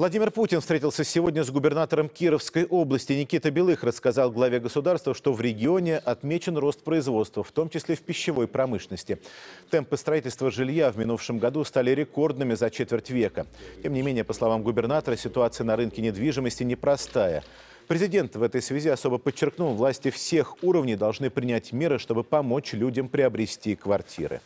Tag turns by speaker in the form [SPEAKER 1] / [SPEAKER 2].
[SPEAKER 1] Владимир Путин встретился сегодня с губернатором Кировской области. Никита Белых рассказал главе государства, что в регионе отмечен рост производства, в том числе в пищевой промышленности. Темпы строительства жилья в минувшем году стали рекордными за четверть века. Тем не менее, по словам губернатора, ситуация на рынке недвижимости непростая. Президент в этой связи особо подчеркнул, власти всех уровней должны принять меры, чтобы помочь людям приобрести квартиры.